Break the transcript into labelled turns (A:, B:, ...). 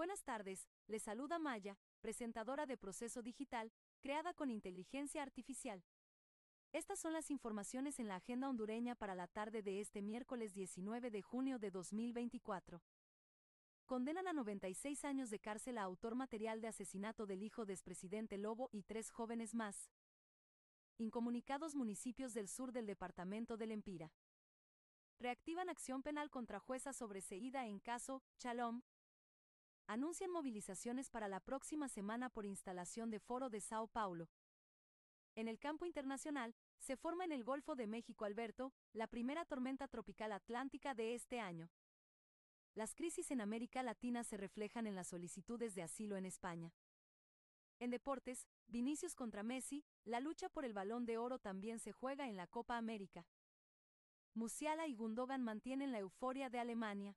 A: Buenas tardes, les saluda Maya, presentadora de Proceso Digital, creada con inteligencia artificial. Estas son las informaciones en la agenda hondureña para la tarde de este miércoles 19 de junio de 2024. Condenan a 96 años de cárcel a autor material de asesinato del hijo de expresidente Lobo y tres jóvenes más. Incomunicados municipios del sur del departamento del Empira. Reactivan acción penal contra jueza sobreseída en caso Chalom, anuncian movilizaciones para la próxima semana por instalación de foro de Sao Paulo. En el campo internacional, se forma en el Golfo de México Alberto, la primera tormenta tropical atlántica de este año. Las crisis en América Latina se reflejan en las solicitudes de asilo en España. En deportes, Vinicius contra Messi, la lucha por el balón de oro también se juega en la Copa América. Musiala y Gundogan mantienen la euforia de Alemania.